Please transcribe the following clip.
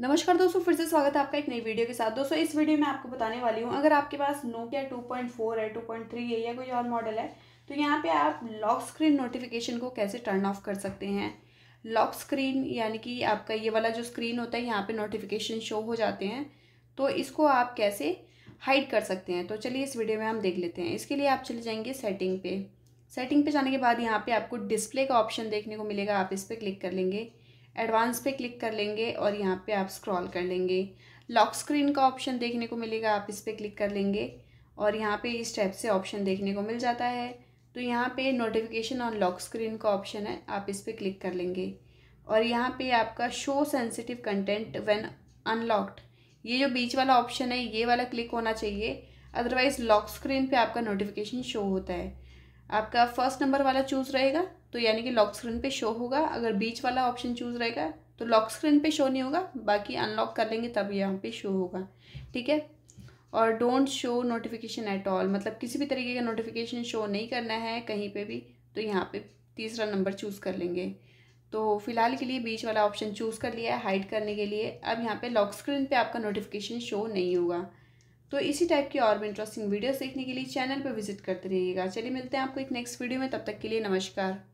नमस्कार दोस्तों फिर से स्वागत है आपका एक नई वीडियो के साथ दोस्तों इस वीडियो में आपको बताने वाली हूँ अगर आपके पास नोकिया 2.4 है 2.3 है या कोई और मॉडल है तो यहाँ पे आप लॉक स्क्रीन नोटिफिकेशन को कैसे टर्न ऑफ कर सकते हैं लॉक स्क्रीन यानी कि आपका ये वाला जो स्क्रीन होता है यहाँ पर नोटिफिकेशन शो हो जाते हैं तो इसको आप कैसे हाइड कर सकते हैं तो चलिए इस वीडियो में हम देख लेते हैं इसके लिए आप चले जाएंगे सेटिंग पे सेटिंग पे जाने के बाद यहाँ पे आपको डिस्प्ले का ऑप्शन देखने को मिलेगा आप इस पर क्लिक कर लेंगे एडवांस पे क्लिक कर लेंगे और यहाँ पे आप स्क्रॉल कर लेंगे लॉक स्क्रीन का ऑप्शन देखने को मिलेगा आप इस पर क्लिक कर लेंगे और यहाँ पे इस टाइप से ऑप्शन देखने को मिल जाता है तो यहाँ पे नोटिफिकेशन ऑन लॉक स्क्रीन का ऑप्शन है आप इस पर क्लिक कर लेंगे और यहाँ पे आपका show sensitive content when unlocked ये जो बीच वाला ऑप्शन है ये वाला क्लिक होना चाहिए अदरवाइज़ लॉक स्क्रीन पर आपका नोटिफिकेशन शो होता है आपका फर्स्ट नंबर वाला चूज़ रहेगा तो यानी कि लॉक स्क्रीन पे शो होगा अगर बीच वाला ऑप्शन चूज़ रहेगा तो लॉक स्क्रीन पे शो नहीं होगा बाकी अनलॉक कर लेंगे तब यहाँ पे शो होगा ठीक है और don't show notification at all मतलब किसी भी तरीके का नोटिफिकेशन शो नहीं करना है कहीं पे भी तो यहाँ पे तीसरा नंबर चूज़ कर लेंगे तो फिलहाल के लिए बीच वाला ऑप्शन चूज़ कर लिया है हाइड करने के लिए अब यहाँ पे लॉक स्क्रीन पे आपका नोटिफिकेशन शो नहीं होगा तो इसी टाइप की और भी इंटरेस्टिंग वीडियोस देखने के लिए चैनल पर विजिट करते रहिएगा चलिए मिलते हैं आपको एक नेक्स्ट वीडियो में तब तक के लिए नमस्कार